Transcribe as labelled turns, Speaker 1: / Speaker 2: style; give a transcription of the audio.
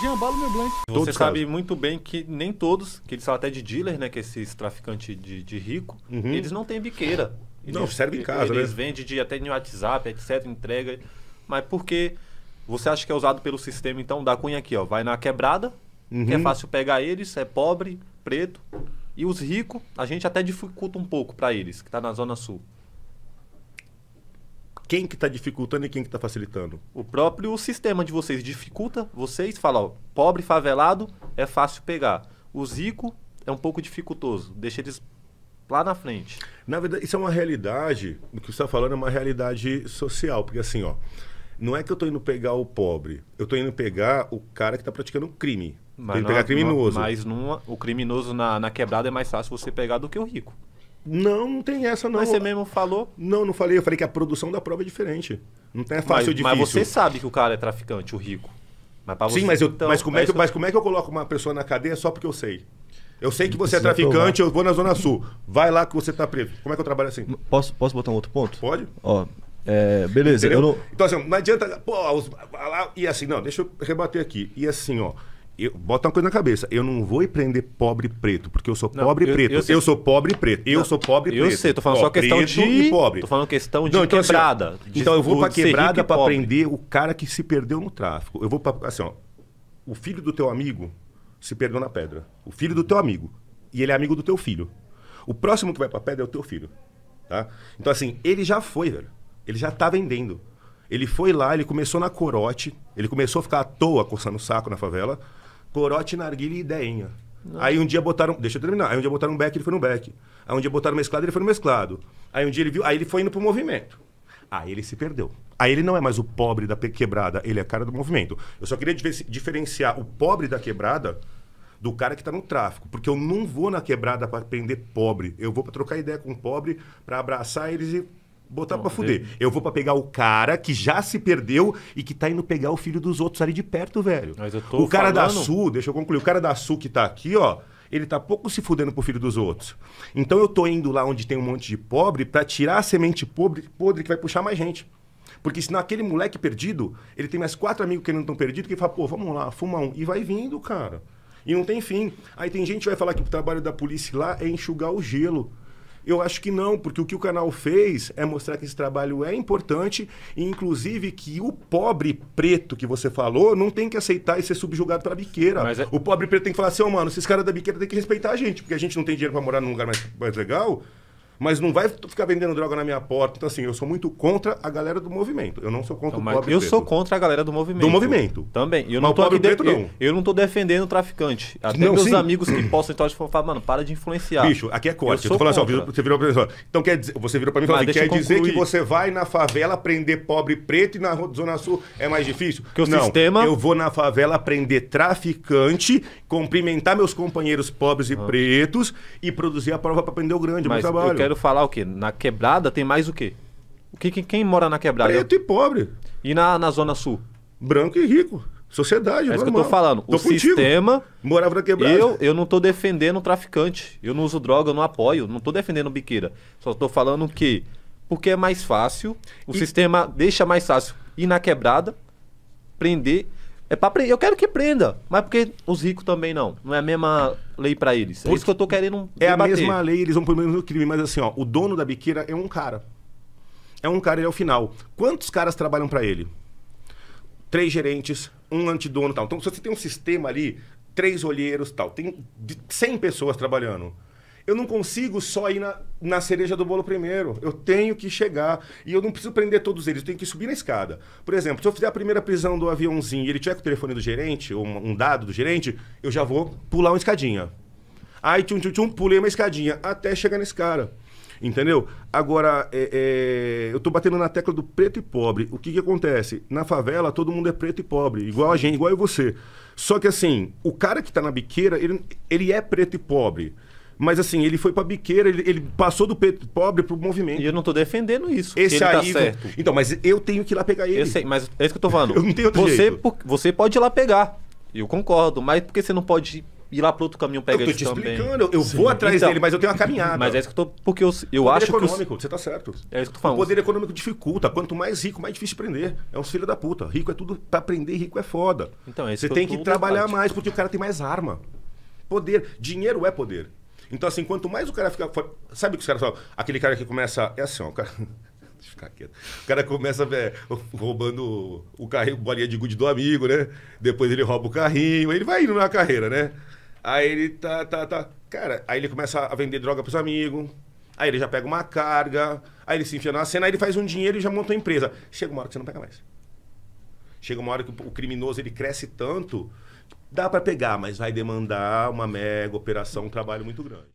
Speaker 1: Você todos sabe casos. muito bem que nem todos, que eles são até de dealer, né? Que esses traficantes de, de rico, uhum. eles não têm biqueira. Eles, não, serve em casa, Eles né? vendem de, até no WhatsApp, etc, entrega. Mas porque você acha que é usado pelo sistema, então dá cunha aqui, ó. Vai na quebrada, uhum. que é uhum. fácil pegar eles, é pobre, preto. E os ricos, a gente até dificulta um pouco para eles, que tá na Zona Sul quem que está dificultando e quem que está facilitando? O próprio sistema de vocês dificulta, vocês falam, ó, pobre favelado é fácil pegar. O Zico é um pouco dificultoso, deixa eles lá na frente. Na verdade, isso é uma realidade, o que você está falando é uma realidade
Speaker 2: social, porque assim, ó, não é que eu estou indo pegar o pobre, eu estou indo pegar o cara que está
Speaker 1: praticando crime. É- mas não, pegar criminoso. Não, mas numa, o criminoso na, na quebrada é mais fácil você pegar do que o rico.
Speaker 2: Não, não tem essa não. Mas você mesmo falou? Não, não falei. Eu falei que a produção da prova é diferente. Não é fácil mas, Mas você
Speaker 1: sabe que o cara é traficante, o rico. Mas você, Sim, mas, eu, então, mas, como é, é que, eu, mas como
Speaker 2: é que eu coloco uma pessoa na cadeia só porque eu sei?
Speaker 1: Eu sei que você é traficante, eu
Speaker 2: vou na Zona Sul. Vai lá que você está preso. Como é que eu trabalho assim? Posso, posso botar um outro ponto? Pode.
Speaker 1: Ó, é, beleza. Não...
Speaker 2: Então, assim, não adianta. Pô, os, lá, e assim, não, deixa eu rebater aqui. E assim, ó eu, bota uma coisa na cabeça. Eu não vou prender pobre preto, porque eu sou não, pobre preto. Eu, eu, sou pobre preto. Eu não, sou pobre preto. Eu sei, tô falando só questão de. Pobre. Tô falando
Speaker 1: questão de não, então, assim, quebrada. Assim, de, então eu vou pra quebrada pra prender
Speaker 2: o cara que se perdeu no tráfico. Eu vou pra. Assim, ó, o filho do teu amigo se perdeu na pedra. O filho do teu amigo. E ele é amigo do teu filho. O próximo que vai pra pedra é o teu filho. Tá? Então, assim, ele já foi, velho. Ele já tá vendendo. Ele foi lá, ele começou na corote, ele começou a ficar à toa coçando o saco na favela corote, narguilha e ideinha. Não. Aí um dia botaram. Deixa eu terminar. Aí um dia botaram um back, ele foi no back. Aí um dia botaram mesclado, ele foi no mesclado. Aí um dia ele viu. Aí ele foi indo pro movimento. Aí ele se perdeu. Aí ele não é mais o pobre da quebrada, ele é a cara do movimento. Eu só queria diferenciar o pobre da quebrada do cara que está no tráfico, porque eu não vou na quebrada para prender pobre, eu vou para trocar ideia com pobre, para abraçar eles e botar para pra fuder. Dele. Eu vou pra pegar o cara que já se perdeu e que tá indo pegar o filho dos outros ali de perto, velho. Mas eu tô o cara falando... da Sul, deixa eu concluir, o cara da Sul que tá aqui, ó, ele tá pouco se fudendo pro filho dos outros. Então eu tô indo lá onde tem um monte de pobre para tirar a semente pobre, podre que vai puxar mais gente. Porque senão aquele moleque perdido, ele tem mais quatro amigos que não estão perdidos, que ele fala, pô, vamos lá, fuma um. E vai vindo, cara. E não tem fim. Aí tem gente que vai falar que o trabalho da polícia lá é enxugar o gelo. Eu acho que não, porque o que o canal fez é mostrar que esse trabalho é importante e, inclusive, que o pobre preto que você falou não tem que aceitar e ser subjugado pela biqueira. É... O pobre preto tem que falar assim, oh, mano, esses caras da biqueira tem que respeitar a gente, porque a gente não tem dinheiro para morar num lugar mais, mais legal mas não vai ficar vendendo droga na minha porta. Então, assim, eu sou muito contra a galera
Speaker 1: do movimento. Eu não sou contra então, o pobre Eu preto. sou contra a galera do movimento. Do movimento. Também. Eu mas não tô pobre preto, de... não. Eu, não tô defendendo o traficante. Até não, meus sim. amigos que postam histórias falam, ah, mano, para de influenciar. Bicho, aqui é corte. Eu, eu tô falando contra. assim, ó, você virou pra mim, Então, quer dizer, você virou pra mim e falou assim, quer dizer que você
Speaker 2: vai na favela prender pobre preto e na Zona Sul é mais difícil? Que o não, sistema... eu vou na favela prender traficante, cumprimentar meus companheiros pobres e ah. pretos e produzir a prova para prender o grande, mas meu trabalho quero
Speaker 1: falar o quê? Na quebrada tem mais o quê? O que, que quem mora na quebrada? Preto e pobre. E na, na Zona Sul? Branco e rico. Sociedade, É isso que eu tô falando. Tô o contigo. sistema. Morava na quebrada. Eu, eu não tô defendendo o traficante. Eu não uso droga, eu não apoio. Não tô defendendo biqueira. Só tô falando que. Porque é mais fácil. O e... sistema deixa mais fácil ir na quebrada, prender é pra Eu quero que prenda, Mas porque os ricos também não. Não é a mesma lei para eles. Por é isso que eu tô querendo. É debater. a mesma
Speaker 2: lei, eles vão pro mesmo crime. Mas assim, ó, o dono da biqueira é um cara. É um cara, ele é o final. Quantos caras trabalham para ele? Três gerentes, um antidono e tal. Então, se você tem um sistema ali, três olheiros tal, tem 100 pessoas trabalhando eu não consigo só ir na, na cereja do bolo primeiro. Eu tenho que chegar. E eu não preciso prender todos eles, eu tenho que subir na escada. Por exemplo, se eu fizer a primeira prisão do aviãozinho e ele tiver com o telefone do gerente, ou um, um dado do gerente, eu já vou pular uma escadinha. Aí, tchum, tchum, tchum, pulei uma escadinha até chegar nesse cara. Entendeu? Agora, é, é, eu tô batendo na tecla do preto e pobre. O que que acontece? Na favela, todo mundo é preto e pobre, igual a gente, igual eu e você. Só que assim, o cara que tá na biqueira, ele, ele é preto e pobre. Mas assim, ele foi pra biqueira, ele, ele passou do pobre pro movimento. E eu não tô defendendo isso. Esse tá aí. Tá certo. Então, então, mas
Speaker 1: eu tenho que ir lá pegar ele. Eu sei, mas é isso que eu tô falando. eu não tenho outro você, jeito. você pode ir lá pegar. Eu concordo, mas por que você não pode ir lá pro outro caminho pegar ele também? Eu tô te também? explicando, eu vou atrás então, dele, mas eu tenho uma caminhada. Mas é isso que eu tô. Porque eu, eu poder acho econômico, que. econômico você tá certo. É isso que eu tô falando. O poder econômico dificulta. Quanto
Speaker 2: mais rico, mais difícil prender. É uns filho da puta. Rico é tudo. Pra prender, rico é foda. Então, é isso Você que tem que trabalhar mais, porque o cara tem mais arma. Poder. Dinheiro é poder. Então, assim, quanto mais o cara fica. Sabe o que os caras falam? Aquele cara que começa. É assim, ó, o cara. Deixa eu ficar quieto. O cara começa é, roubando o carrinho, bolinha de gude do amigo, né? Depois ele rouba o carrinho, aí ele vai indo na carreira, né? Aí ele tá, tá, tá. Cara, aí ele começa a vender droga pros amigos. Aí ele já pega uma carga, aí ele se enfia na cena, aí ele faz um dinheiro e já monta uma empresa. Chega uma hora que você não pega mais. Chega uma hora que o criminoso ele cresce tanto Dá para pegar, mas vai demandar uma mega operação, um trabalho muito grande.